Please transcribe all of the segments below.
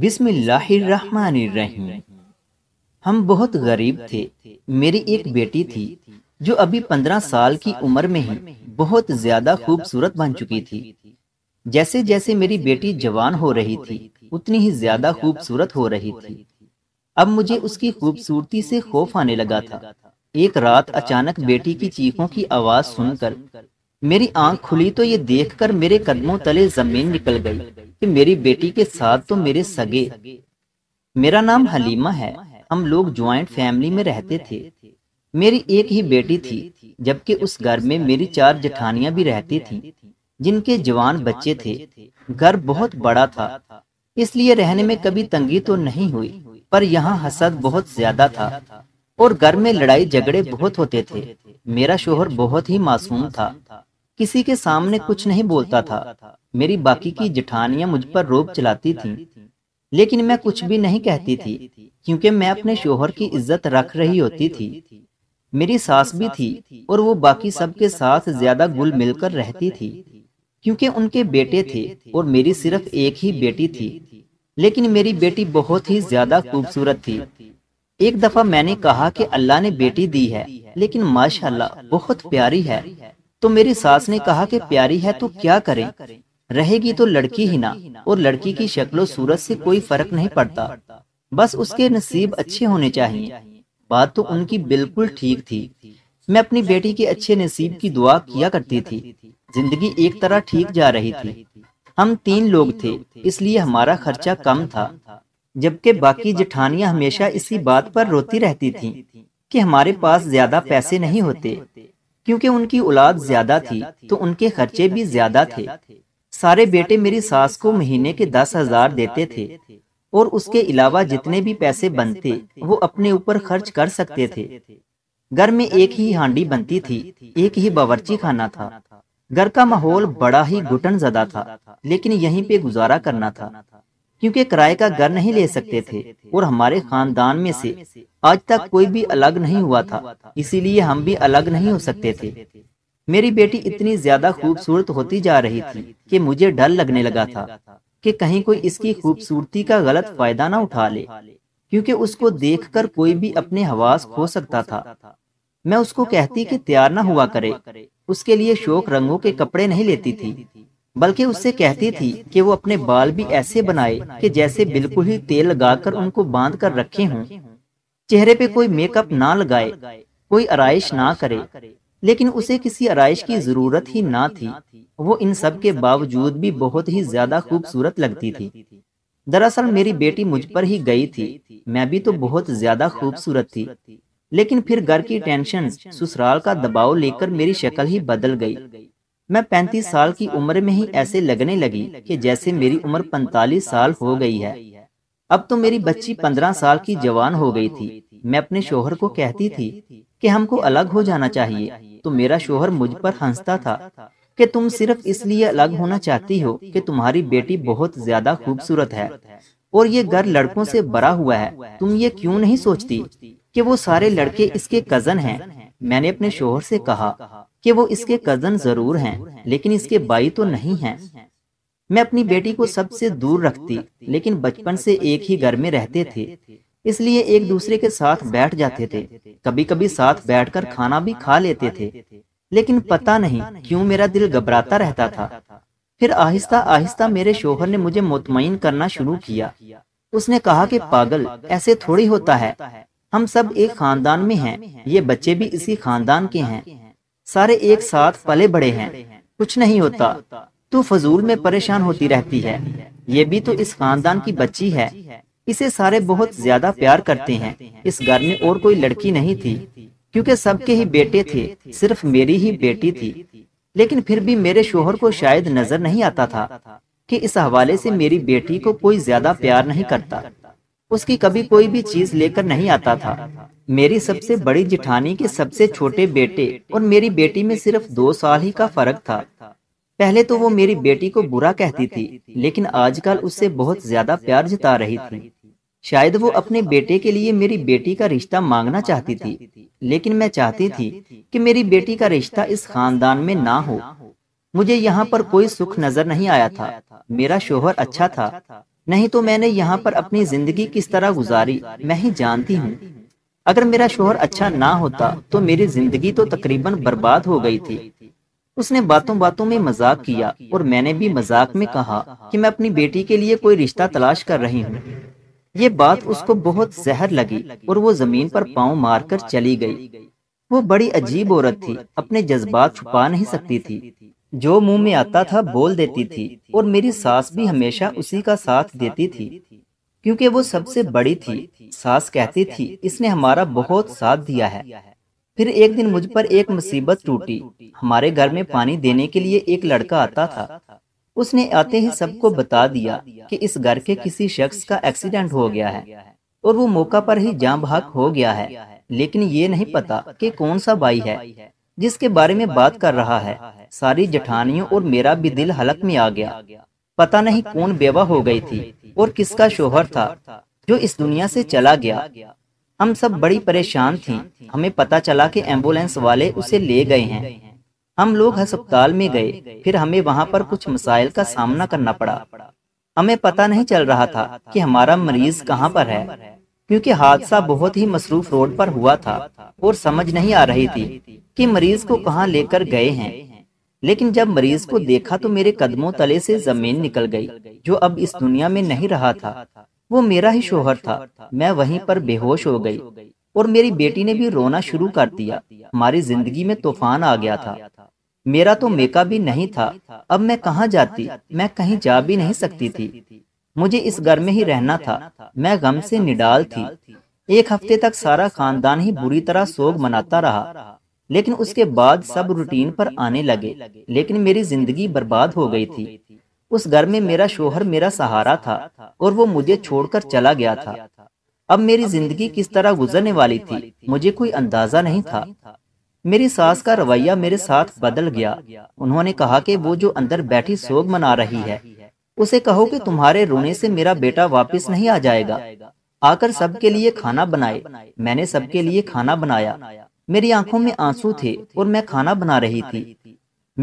बिस्मिल्लाहिर्रहमानिर्रहीम हम बहुत गरीब थे मेरी एक बेटी थी जो अभी पंद्रह साल की उम्र में ही बहुत ज्यादा खूबसूरत बन चुकी थी जैसे जैसे मेरी बेटी जवान हो रही थी उतनी ही ज्यादा खूबसूरत हो रही थी अब मुझे उसकी खूबसूरती से खौफ आने लगा था एक रात अचानक बेटी की चीखों की आवाज सुनकर मेरी आंख खुली तो ये देखकर मेरे कदमों तले जमीन निकल गई कि मेरी बेटी के साथ तो मेरे सगे मेरा नाम हलीमा है हम लोग ज्वाइंट फैमिली में रहते थे मेरी एक ही बेटी थी जबकि उस घर में मेरी चार जठानियां भी रहती थी जिनके जवान बच्चे थे घर बहुत बड़ा था इसलिए रहने में कभी तंगी तो नहीं हुई पर यहाँ हसद बहुत ज्यादा था और घर में लड़ाई झगड़े बहुत होते थे मेरा शोहर बहुत ही मासूम था किसी के सामने कुछ नहीं बोलता था मेरी बाकी की जिठानियां मुझ पर रोब चलाती थीं, लेकिन मैं कुछ भी नहीं कहती थी क्योंकि मैं अपने शोहर की इज्जत रख रही होती थी मेरी सास भी थी और वो बाकी सबके साथ ज्यादा गुल मिलकर रहती थी क्योंकि उनके बेटे थे और मेरी सिर्फ एक ही बेटी थी लेकिन मेरी बेटी बहुत ही ज्यादा खूबसूरत थी एक दफा मैंने कहा कि अल्लाह ने बेटी दी है लेकिन माशाल्लाह बहुत प्यारी है तो मेरी सास ने कहा कि प्यारी है तो क्या करें रहेगी तो लड़की ही ना और लड़की की शक्लो सूरत से कोई फर्क नहीं पड़ता बस उसके नसीब अच्छे होने चाहिए बात तो उनकी बिल्कुल ठीक थी मैं अपनी बेटी के अच्छे नसीब की दुआ किया करती थी जिंदगी एक तरह ठीक जा रही थी हम तीन लोग थे इसलिए हमारा खर्चा कम था जबकि बाकी जेठानियां हमेशा इसी बात पर रोती रहती थीं कि हमारे पास ज्यादा पैसे नहीं होते क्योंकि उनकी औलाद ज्यादा थी तो, तो उनके खर्चे भी ज्यादा थे सारे बेटे मेरी सास को महीने के दस हजार देते थे और उसके अलावा जितने भी पैसे बनते वो अपने ऊपर खर्च कर सकते थे घर में एक ही हांडी बनती थी एक ही बावर्ची खाना था घर का माहौल बड़ा ही घुटन जदा था लेकिन यहीं पे गुजारा करना था क्योंकि किराए का घर नहीं ले सकते थे और हमारे खानदान में से आज तक कोई भी अलग नहीं हुआ था इसीलिए हम भी अलग नहीं हो सकते थे मेरी बेटी इतनी ज्यादा खूबसूरत होती जा रही थी कि मुझे डर लगने लगा था कि कहीं कोई इसकी खूबसूरती का गलत फायदा ना उठा ले क्योंकि उसको देखकर कोई भी अपने हवास खो सकता था मैं उसको कहती कि तैयार ना हुआ करे उसके लिए शोक रंगों के कपड़े नहीं लेती थी बल्कि उससे कहती थी कि वो अपने बाल भी ऐसे बनाए कि जैसे बिल्कुल ही तेल लगाकर उनको बांध कर रखे हों चेहरे पे कोई मेकअप ना लगाए कोई आरइश ना करे लेकिन उसे किसी आरइश की जरूरत ही ना थी वो इन सब के बावजूद भी बहुत ही ज्यादा खूबसूरत लगती थी दरअसल मेरी बेटी मुझ पर ही गई थी मैं भी तो बहुत ज्यादा खूबसूरत थी लेकिन फिर घर की टेंशन ससुराल का दबाव लेकर मेरी शक्ल ही बदल गई मैं पैंतीस साल की उम्र में ही ऐसे लगने लगी कि जैसे मेरी उम्र पैंतालीस साल हो गई है अब तो, तो मेरी बच्ची पंद्रह साल की जवान हो गई थी मैं अपने शोहर को कहती थी कि हमको अलग हो जाना चाहिए तो, तो मेरा शोहर मुझ पर हंसता था कि तुम सिर्फ इसलिए अलग होना चाहती हो कि तुम्हारी बेटी बहुत ज्यादा खूबसूरत है और ये घर लड़कों से भरा हुआ है तुम ये क्यों नहीं सोचती कि वो सारे लड़के इसके कजन हैं मैंने अपने शोहर से कहा कि वो इसके कजन जरूर हैं लेकिन इसके बाई तो नहीं हैं मैं अपनी बेटी को सबसे दूर रखती लेकिन बचपन से एक ही घर में रहते थे इसलिए एक दूसरे के साथ बैठ जाते थे कभी कभी साथ बैठकर खाना भी खा लेते थे लेकिन पता नहीं क्यों मेरा दिल घबराता रहता था फिर आहिस्ता आहिस्ता मेरे शोहर ने मुझे मुतमिन करना शुरू किया उसने कहा कि पागल ऐसे थोड़ी होता है हम सब एक खानदान में हैं ये बच्चे भी इसी खानदान के हैं सारे एक साथ पले बड़े हैं कुछ नहीं होता तू फजूल में परेशान होती रहती है ये भी तो इस खानदान की बच्ची है इसे सारे बहुत ज्यादा प्यार करते हैं इस घर में और कोई लड़की नहीं थी क्योंकि सबके ही बेटे थे सिर्फ मेरी ही बेटी थी लेकिन फिर भी मेरे शोहर को शायद नजर नहीं आता था कि इस हवाले से मेरी बेटी को कोई ज्यादा प्यार नहीं करता उसकी कभी कोई भी चीज लेकर नहीं आता था मेरी सबसे बड़ी जिठानी के सबसे छोटे बेटे और मेरी बेटी में सिर्फ दो साल ही का फर्क था पहले तो वो मेरी बेटी को बुरा कहती थी लेकिन आजकल उससे बहुत ज्यादा प्यार जता रही थी शायद वो अपने बेटे के लिए मेरी बेटी का रिश्ता मांगना चाहती थी लेकिन मैं चाहती थी कि मेरी बेटी का रिश्ता इस खानदान में ना हो मुझे यहाँ पर कोई सुख नजर नहीं आया था मेरा शोहर अच्छा था नहीं तो मैंने यहाँ पर अपनी जिंदगी किस तरह गुजारी मैं ही जानती हूँ अगर मेरा शोहर अच्छा ना होता तो मेरी जिंदगी तो तकरीबन बर्बाद हो गई थी उसने बातों बातों में मजाक किया और मैंने भी मजाक में कहा कि मैं अपनी बेटी के लिए कोई रिश्ता तलाश कर रही हूँ ये बात उसको बहुत जहर लगी और वो जमीन पर पाँव मारकर चली गई वो बड़ी अजीब औरत थी अपने जज्बात छुपा नहीं सकती थी जो मुंह में आता था बोल देती थी और मेरी सास भी हमेशा उसी का साथ देती थी क्योंकि वो सबसे बड़ी थी सास कहती थी इसने हमारा बहुत साथ दिया है फिर एक दिन मुझ पर एक मुसीबत टूटी हमारे घर में पानी देने के लिए एक लड़का आता था उसने आते ही सबको बता दिया कि इस घर के किसी शख्स का एक्सीडेंट हो गया है और वो मौका पर ही जाम हो गया है लेकिन ये नहीं पता कि कौन सा भाई है जिसके बारे में बात कर रहा है सारी जठानियों और मेरा भी दिल हलक में आ गया पता नहीं कौन बेवा हो गई थी और किसका शोहर था जो इस दुनिया से चला गया हम सब बड़ी परेशान थी हमें पता चला कि एम्बुलेंस वाले उसे ले गए हैं हम लोग अस्पताल में गए फिर हमें वहाँ पर कुछ मसाइल का सामना करना पड़ा हमें पता नहीं चल रहा था कि हमारा मरीज कहाँ पर है क्योंकि हादसा बहुत ही मसरूफ रोड पर हुआ था और समझ नहीं आ रही थी कि मरीज को कहाँ लेकर गए हैं लेकिन जब मरीज को देखा तो मेरे कदमों तले से जमीन निकल गई जो अब इस दुनिया में नहीं रहा था वो मेरा ही शोहर था मैं वहीं पर बेहोश हो गई और मेरी बेटी ने भी रोना शुरू कर दिया हमारी जिंदगी में तूफान आ गया था मेरा तो मेकअप भी नहीं था अब मैं कहाँ जाती मैं कहीं जा भी नहीं सकती थी मुझे इस घर में ही रहना था मैं गम से निडाल थी एक हफ्ते तक सारा खानदान ही बुरी तरह सोग मनाता रहा लेकिन उसके बाद सब रूटीन पर आने लगे लेकिन मेरी जिंदगी बर्बाद हो गई थी उस घर में मेरा शोहर मेरा सहारा था और वो मुझे छोड़कर चला गया था अब मेरी जिंदगी किस तरह गुजरने वाली थी मुझे कोई अंदाजा नहीं था मेरी सास का रवैया मेरे साथ बदल गया उन्होंने कहा कि वो जो अंदर बैठी सोग मना रही है उसे कहो कि तुम्हारे रोने से मेरा बेटा वापस नहीं आ जाएगा आकर सबके लिए खाना बनाए मैंने सबके लिए खाना बनाया मेरी आंखों में आंसू थे और मैं खाना बना रही थी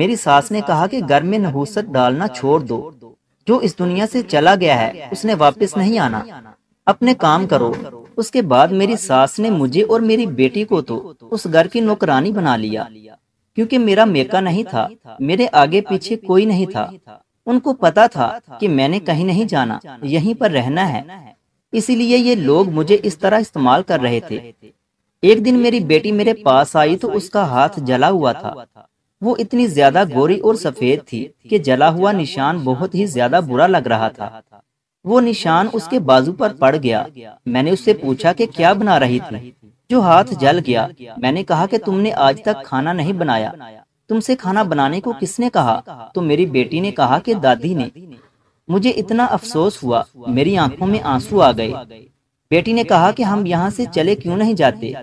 मेरी सास ने कहा कि घर में नहूसत डालना छोड़ दो जो इस दुनिया से चला गया है उसने वापस नहीं आना अपने काम करो उसके बाद मेरी सास ने मुझे और मेरी बेटी को तो, तो उस घर की नौकरानी बना लिया क्योंकि मेरा मेका नहीं था मेरे आगे पीछे कोई नहीं था उनको पता था कि मैंने कहीं नहीं जाना यहीं पर रहना है इसीलिए ये लोग मुझे इस तरह इस्तेमाल कर रहे थे एक दिन मेरी बेटी मेरे पास आई तो उसका हाथ जला हुआ था वो इतनी ज्यादा गोरी और सफेद थी कि जला हुआ निशान बहुत ही ज्यादा बुरा लग रहा था वो निशान उसके बाजू पर पड़ गया मैंने उससे पूछा कि क्या बना रही थी जो हाथ जल गया मैंने कहा कि तुमने आज तक खाना नहीं बनाया तुमसे खाना बनाने को किसने कहा तो मेरी बेटी ने कहा कि दादी ने मुझे इतना अफसोस हुआ मेरी आंखों में आंसू आ गए बेटी ने कहा कि हम यहाँ से चले क्यों नहीं जाते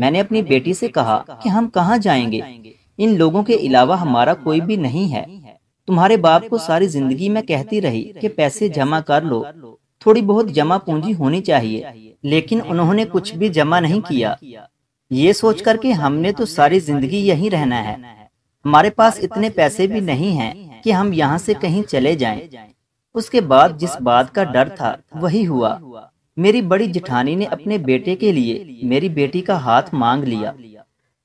मैंने अपनी बेटी से कहा कि हम कहाँ जाएंगे इन लोगों के अलावा हमारा कोई भी नहीं है तुम्हारे बाप को सारी जिंदगी में कहती रही कि पैसे जमा कर लो थोड़ी बहुत जमा पूंजी होनी चाहिए लेकिन उन्होंने कुछ भी जमा नहीं किया ये सोच कर के हमने तो सारी जिंदगी यही रहना है हमारे पास इतने पैसे भी नहीं हैं कि हम यहाँ से कहीं चले जाएं। उसके बाद जिस बात का डर था वही हुआ मेरी बड़ी जिठानी ने अपने बेटे के लिए मेरी बेटी का हाथ मांग लिया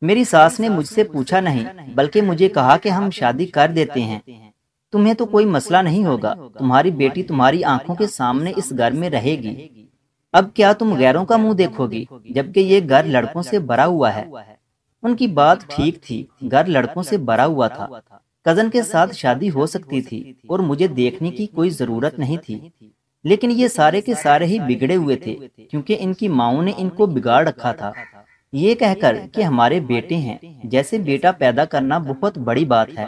मेरी सास ने मुझसे पूछा नहीं बल्कि मुझे कहा कि हम शादी कर देते हैं तुम्हें तो कोई मसला नहीं होगा तुम्हारी बेटी तुम्हारी आंखों के सामने इस घर में रहेगी अब क्या तुम गैरों का मुंह देखोगी जबकि ये घर लड़कों से भरा हुआ है उनकी बात ठीक थी घर लड़कों से भरा हुआ था कजन के साथ शादी हो सकती थी और मुझे देखने की कोई जरूरत नहीं थी लेकिन ये सारे के सारे ही बिगड़े हुए थे क्योंकि इनकी माओ ने इनको बिगाड़ रखा था ये कहकर कि हमारे बेटे हैं जैसे बेटा पैदा करना बहुत बड़ी बात है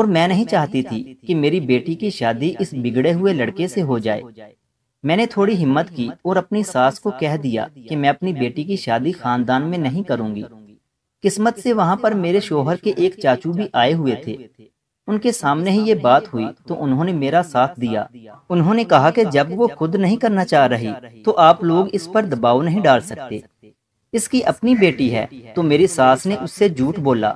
और मैं नहीं चाहती थी कि मेरी बेटी की शादी इस बिगड़े हुए लड़के से हो जाए मैंने थोड़ी हिम्मत की और अपनी सास को कह दिया कि मैं अपनी बेटी की शादी खानदान में नहीं करूंगी किस्मत से वहाँ पर मेरे शोहर के एक चाचू भी आए हुए थे उनके सामने ही ये बात हुई तो उन्होंने मेरा साथ दिया उन्होंने कहा कि जब वो खुद नहीं करना चाह रही तो आप लोग इस पर दबाव नहीं डाल सकते इसकी अपनी बेटी है तो मेरी सास ने उससे झूठ बोला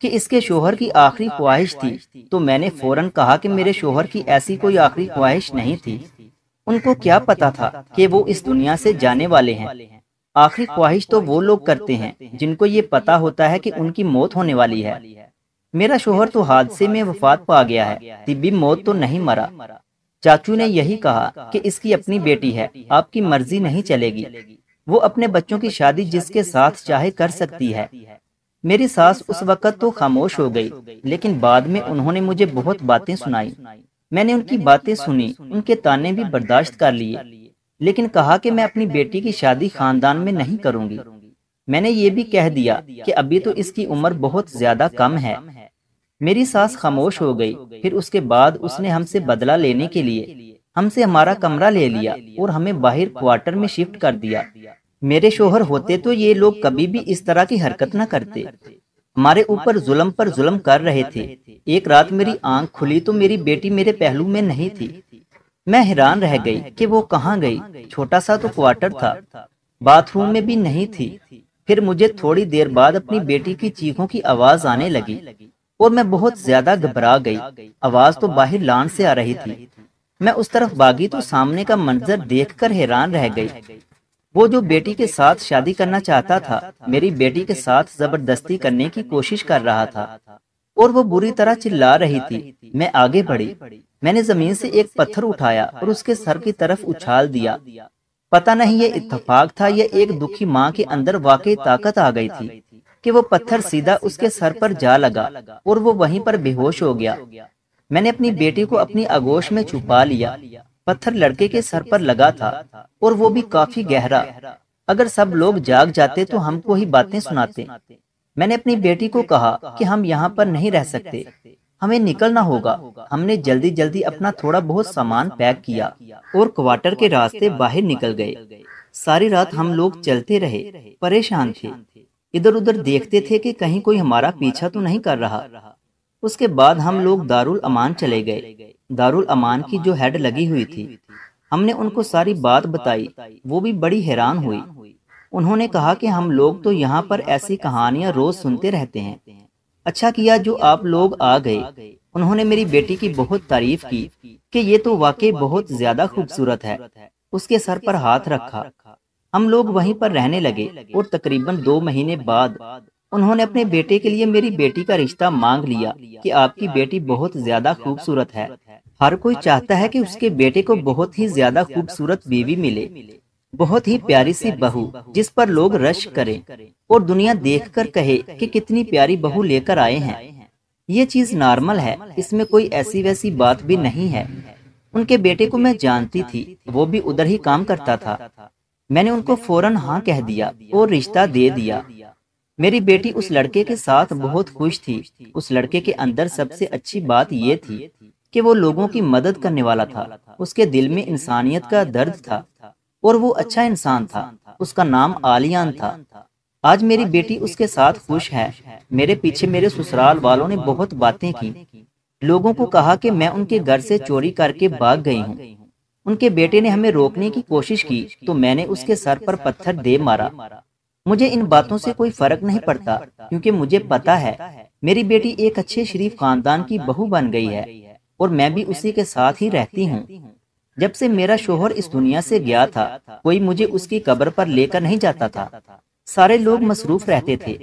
कि इसके शोहर की आखिरी ख्वाहिश थी तो मैंने फौरन कहा कि मेरे शोहर की ऐसी कोई आखिरी ख्वाहिश नहीं थी उनको क्या पता था कि वो इस दुनिया से जाने वाले हैं आखिरी ख्वाहिश तो वो तो लोग करते हैं जिनको ये पता होता है कि उनकी मौत होने वाली है मेरा तो शोहर तो हादसे में वफात पा गया है तिब्बी मौत तो, तो नहीं मरा चाचू ने यही कहा कि इसकी अपनी बेटी है आपकी मर्जी नहीं चलेगी वो अपने बच्चों की शादी जिसके साथ चाहे कर सकती है मेरी सास उस वक्त तो खामोश हो गई लेकिन बाद में उन्होंने मुझे बहुत बातें सुनाई मैंने उनकी बातें सुनी उनके ताने भी बर्दाश्त कर लिए लेकिन कहा कि मैं अपनी बेटी की शादी खानदान में नहीं करूंगी मैंने ये भी कह दिया कि अभी तो इसकी उम्र बहुत ज्यादा कम है मेरी सास खामोश हो गई फिर उसके बाद उसने हमसे बदला लेने के लिए हमसे हमारा कमरा ले लिया और हमें बाहर क्वार्टर में शिफ्ट कर दिया मेरे शोहर होते तो ये लोग कभी भी इस तरह की हरकत न करते हमारे ऊपर जुलम पर जुलम कर रहे थे एक रात मेरी आंख खुली तो मेरी बेटी मेरे पहलू में नहीं थी मैं हैरान रह गई कि वो कहाँ गई छोटा सा तो क्वार्टर था बाथरूम में भी नहीं थी फिर मुझे थोड़ी देर बाद अपनी बेटी की चीखों की आवाज आने लगी और मैं बहुत ज्यादा घबरा गई आवाज तो बाहर लान से आ रही थी मैं उस तरफ भागी तो सामने का मंजर देखकर हैरान रह गई वो जो बेटी के साथ शादी करना चाहता था मेरी बेटी के साथ जबरदस्ती करने की कोशिश कर रहा था और वो बुरी तरह चिल्ला रही थी मैं आगे बढ़ी मैंने जमीन से एक पत्थर उठाया और उसके सर की तरफ उछाल दिया पता नहीं ये इतफाक था या एक दुखी माँ के अंदर वाकई ताकत आ गई थी कि वो पत्थर सीधा उसके सर पर जा लगा और वो वहीं पर बेहोश हो गया मैंने अपनी बेटी को अपनी आगोश में छुपा लिया पत्थर लड़के के सर पर लगा था और वो भी काफी गहरा अगर सब लोग जाग जाते तो हमको ही बातें सुनाते मैंने अपनी बेटी को कहा कि हम यहाँ पर नहीं रह सकते हमें निकलना होगा हमने जल्दी जल्दी अपना थोड़ा बहुत सामान पैक किया और क्वार्टर के रास्ते बाहर निकल गए सारी रात हम लोग चलते रहे परेशान थे इधर उधर देखते थे कि कहीं कोई हमारा पीछा तो नहीं कर रहा उसके बाद हम लोग दारुल अमान चले गए दारुल अमान की जो हेड लगी हुई थी हमने उनको सारी बात बताई वो भी बड़ी हैरान हुई उन्होंने कहा कि हम लोग तो यहाँ पर ऐसी कहानियाँ रोज सुनते रहते हैं अच्छा किया जो आप लोग आ गए उन्होंने मेरी बेटी की बहुत तारीफ की कि ये तो वाकई बहुत ज्यादा खूबसूरत है उसके सर पर हाथ रखा हम लोग वहीं पर रहने लगे और तकरीबन दो महीने बाद उन्होंने अपने बेटे के लिए मेरी बेटी का रिश्ता मांग लिया कि आपकी बेटी बहुत ज्यादा खूबसूरत है हर कोई चाहता है कि उसके बेटे को बहुत ही ज्यादा खूबसूरत बीवी मिले बहुत ही प्यारी सी बहू जिस पर लोग रश करें और दुनिया देखकर कहे कि कितनी प्यारी बहू लेकर आए हैं ये चीज नॉर्मल है इसमें कोई ऐसी वैसी बात भी नहीं है उनके बेटे को मैं जानती थी वो भी उधर ही काम करता था मैंने उनको फौरन हाँ कह दिया और रिश्ता दे दिया मेरी बेटी उस लड़के के साथ बहुत खुश थी उस लड़के के अंदर सबसे अच्छी बात ये थी कि वो लोगों की मदद करने वाला था उसके दिल में इंसानियत का दर्द था और वो अच्छा इंसान था उसका नाम आलियान था आज मेरी बेटी उसके साथ खुश है मेरे पीछे मेरे ससुराल वालों ने बहुत बातें की लोगों को कहा कि मैं उनके घर से चोरी करके भाग गई हूँ उनके बेटे ने हमें रोकने की कोशिश की तो मैंने उसके सर पर पत्थर दे मारा मुझे इन बातों से कोई फर्क नहीं पड़ता क्योंकि मुझे पता है मेरी बेटी एक अच्छे शरीफ खानदान की बहू बन गई है और मैं भी उसी के साथ ही रहती हूँ जब से मेरा शोहर इस दुनिया से गया था कोई मुझे उसकी कब्र पर लेकर नहीं जाता था सारे लोग मसरूफ रहते थे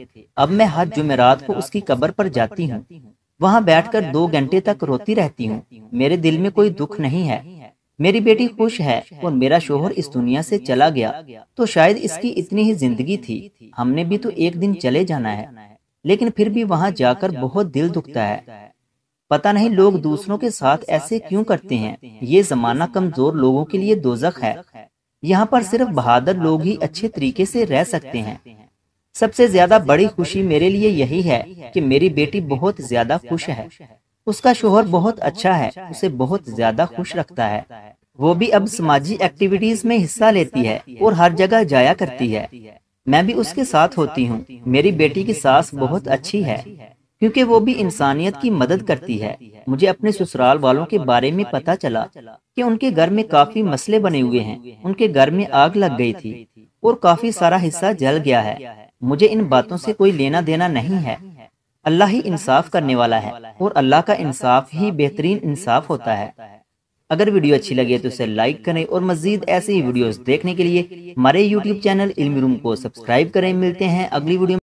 अब मैं हर जुमेरात को उसकी कब्र पर जाती हूँ वहाँ बैठ कर दो घंटे तक रोती रहती हूँ मेरे दिल में कोई दुख नहीं है मेरी बेटी खुश है और मेरा शोहर इस दुनिया से चला गया तो शायद इसकी इतनी ही जिंदगी थी हमने भी तो एक दिन चले जाना है लेकिन फिर भी वहाँ जाकर बहुत दिल दुखता है पता नहीं लोग दूसरों के साथ ऐसे क्यों करते हैं ये जमाना कमजोर लोगों के लिए दोजख है यहाँ पर सिर्फ बहादुर लोग ही अच्छे तरीके से रह सकते हैं सबसे ज्यादा बड़ी खुशी मेरे लिए यही है कि मेरी बेटी बहुत ज्यादा खुश है उसका शोहर बहुत अच्छा, अच्छा है उसे बहुत ज्यादा खुश रखता है वो भी अब समाजी एक्टिविटीज में हिस्सा लेती है और हर जगह जाया करती है मैं भी उसके साथ होती हूँ मेरी बेटी की सास बहुत अच्छी है क्योंकि वो भी इंसानियत की मदद करती है मुझे अपने ससुराल वालों के बारे में पता चला कि उनके घर में काफी मसले बने हुए हैं उनके घर में आग लग गई थी और काफी सारा हिस्सा जल गया है मुझे इन बातों से कोई लेना देना नहीं है अल्लाह ही इंसाफ करने वाला है और अल्लाह का इंसाफ ही बेहतरीन इंसाफ होता है अगर वीडियो अच्छी लगे तो इसे लाइक करें और मजीद ऐसी ही वीडियोस देखने के लिए हमारे यूट्यूब चैनल इल्मी रूम को सब्सक्राइब करें मिलते हैं अगली वीडियो